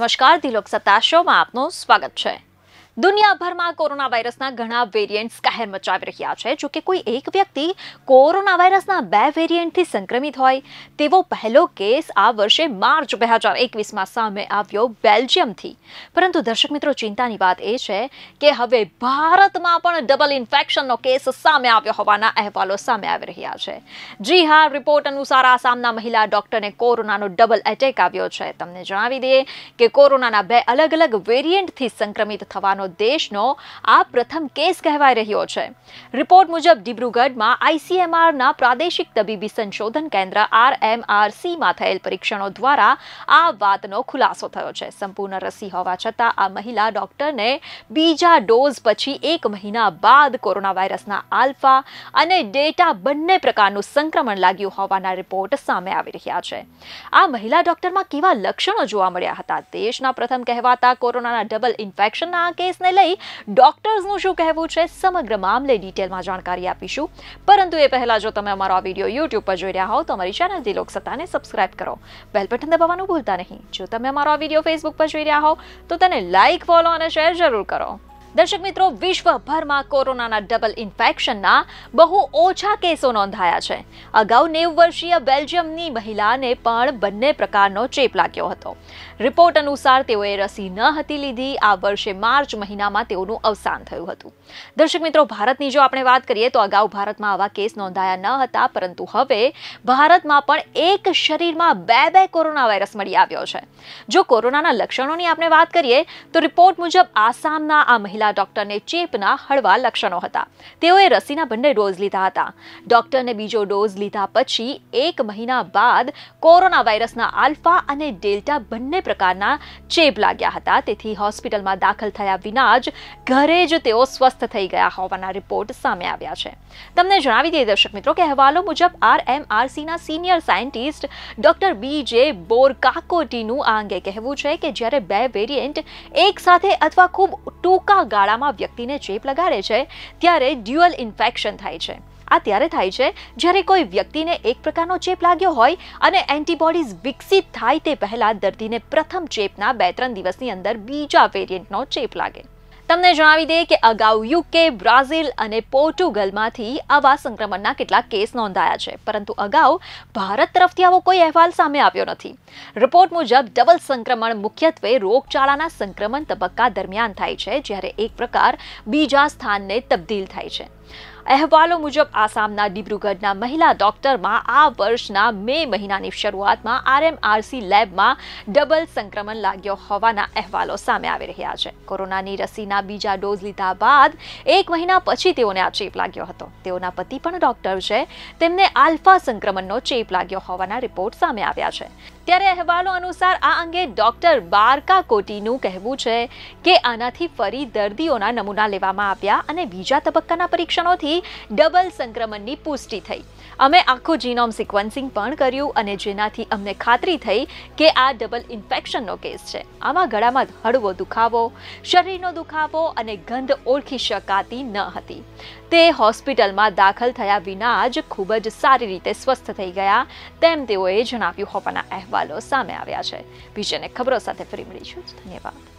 નમસ્કાર ધી લોકસત્તા શોમાં આપનું સ્વાગત છે દુનિયાભરમાં કોરોના વાયરસના ઘણા વેરિયન્ટ્સ કહેર મચાવી રહ્યા છે જો કે કોઈ એક વ્યક્તિ કોરોના વાયરસના બે વેરિયન્ટથી સંક્રમિત હોય તેવો પહેલો કેસ આ વર્ષે માર્ચ બે હજાર એકવીસમાં સામે આવ્યો બેલ્જિયમથી પરંતુ દર્શક મિત્રો ચિંતાની વાત એ છે કે હવે ભારતમાં પણ ડબલ ઇન્ફેક્શનનો કેસ સામે આવ્યો હોવાના અહેવાલો સામે આવી રહ્યા છે જી હા રિપોર્ટ અનુસાર આસામના મહિલા ડોક્ટરને કોરોનાનો ડબલ એટેક આવ્યો છે તમને જણાવી દઈએ કે કોરોનાના બે અલગ અલગ વેરિયન્ટથી સંક્રમિત થવાનો દેશનો આ પ્રથમ કેસ કહેવાઈ રહ્યો છે રિપોર્ટ મુજબ ડિબ્રુગઢમાં આઈસીએમઆરના પ્રાદેશિક તબીબી સંશોધન કેન્દ્ર આરએમઆરસીમાં થયેલ પરીક્ષણો દ્વારા આ વાતનો ખુલાસો થયો છે સંપૂર્ણ રસી હોવા છતાં આ મહિલા ડોક્ટરને બીજા ડોઝ પછી એક મહિના બાદ કોરોના વાયરસના આલ્ફા અને ડેટા બંને પ્રકારનું સંક્રમણ લાગ્યું હોવાના રિપોર્ટ સામે આવી રહ્યા છે આ મહિલા ડોક્ટરમાં કેવા લક્ષણો જોવા મળ્યા હતા દેશના પ્રથમ કહેવાતા કોરોનાના ડબલ ઇન્ફેક્શનના આ કેસ કેસને લઈ ડોક્ટર્સનું શું કહેવું છે સમગ્ર મામલે ડિટેલમાં જાણકારી આપીશું પરંતુ એ પહેલાં જો તમે અમારો આ વિડીયો યુટ્યુબ પર જોઈ રહ્યા હોવ તો અમારી ચેનલ ધી લોકસત્તાને સબસ્ક્રાઇબ કરો બેલ બટન દબાવવાનું ભૂલતા નહીં જો તમે અમારો આ વિડીયો ફેસબુક પર જોઈ રહ્યા હોવ તો તેને લાઇક ફોલો અને શેર જરૂર કરો દર્શક મિત્રો વિશ્વભરમાં કોરોનાના ડબલ ઇન્ફેક્શનના બહુ ઓછા કેસો નોંધાયા છે અગાઉ નેવું વર્ષીય બેલ્જિયમની મહિલાને પણ બંને પ્રકારનો ચેપ લાગ્યો હતો રિપોર્ટ અનુસાર તેઓએ રસી ન હતી લીધી આ વર્ષે માર્ચ મહિનામાં તેઓનું અવસાન થયું હતું દર્શક મિત્રો ભારતની જો આપણે વાત કરીએ તો અગાઉ ભારતમાં આવા કેસ નોંધાયા ન હતા પરંતુ હવે ભારતમાં પણ એક શરીરમાં બે બે કોરોના વાયરસ મળી આવ્યો છે જો કોરોનાના લક્ષણોની આપણે વાત કરીએ તો રિપોર્ટ મુજબ આસામના આ મહિલા મહિલા ડોક્ટરને ચેપના હળવા લક્ષણો હતા તેઓએ રસીના બંને ડોઝ લીધા હતા ડોક્ટરને બીજો ડોઝ લીધા પછી એક મહિના બાદ કોરોના વાયરસના આલ્ફા અને ડેલ્ટા બંને પ્રકારના ચેપ લાગ્યા હતા તેથી હોસ્પિટલમાં દાખલ થયા વિના જ ઘરે જ તેઓ સ્વસ્થ થઈ ગયા હોવાના રિપોર્ટ સામે આવ્યા છે તમને જણાવી દઈએ દર્શક મિત્રો કે અહેવાલો મુજબ આરએમઆરસીના senior scientist doctor B J બોર આ અંગે કહેવું છે કે જ્યારે બે વેરિયન્ટ સાથે અથવા ખૂબ ટૂંકા ગાળામાં વ્યક્તિને ચેપ લગાડે છે ત્યારે ડ્યુઅલ ઇન્ફેક્શન થાય છે આ ત્યારે થાય છે જ્યારે કોઈ વ્યક્તિને એક પ્રકારનો ચેપ લાગ્યો હોય અને એન્ટીબોડીઝ વિકસિત થાય તે પહેલાં દર્દીને પ્રથમ ચેપના બે ત્રણ દિવસની અંદર બીજા વેરિયન્ટનો ચેપ લાગે તમને જણાવી દઈએ કે અગાઉ યુકે બ્રાઝિલ અને પોર્ટુગલમાંથી આવા સંક્રમણના કેટલાક કેસ નોંધાયા છે પરંતુ અગાઉ ભારત તરફથી આવો કોઈ અહેવાલ સામે આવ્યો નથી રિપોર્ટ મુજબ ડબલ સંક્રમણ મુખ્યત્વે રોગચાળાના સંક્રમણ તબક્કા દરમિયાન થાય છે જ્યારે એક પ્રકાર બીજા સ્થાનને તબદીલ થાય છે અહેવાલો મુજબ આસામના ડિબ્રુગઢના મહિલા ડોક્ટરમાં આ વર્ષના મે મહિનાની શરૂઆતમાં આરએમઆરસી લેબમાં ડબલ સંક્રમણ લાગ્યો હોવાના અહેવાલો સામે આવી રહ્યા છે કોરોનાની રસીના બીજા ડોઝ લીધા બાદ એક મહિના પછી તેઓને આ ચેપ લાગ્યો હતો તેઓના પતિ પણ ડોક્ટર છે તેમને આલ્ફા સંક્રમણનો ચેપ લાગ્યો હોવાના રિપોર્ટ સામે આવ્યા છે ત્યારે અહેવાલો અનુસાર આ અંગે ડોક્ટર બારકા કોટીનું કહેવું છે કે આનાથી ફરી દર્દીઓના નમૂના લેવામાં આવ્યા અને બીજા તબક્કાના પરીક્ષણોથી હોવાથી ડબલ સંક્રમણની પુષ્ટિ થઈ અમે આખું જીનોમ સિક્વન્સિંગ પણ કર્યું અને જેનાથી અમને ખાતરી થઈ કે આ ડબલ ઇન્ફેક્શનનો કેસ છે આમાં ગળામાં હળવો દુખાવો શરીરનો દુખાવો અને ગંધ ઓળખી શકાતી ન હતી તે હોસ્પિટલમાં દાખલ થયા વિના જ ખૂબ જ સારી રીતે સ્વસ્થ થઈ ગયા તેમ તેઓએ જણાવ્યું હોવાના અહેવાલો સામે આવ્યા છે વિજયને ખબરો સાથે ફરી મળીશું ધન્યવાદ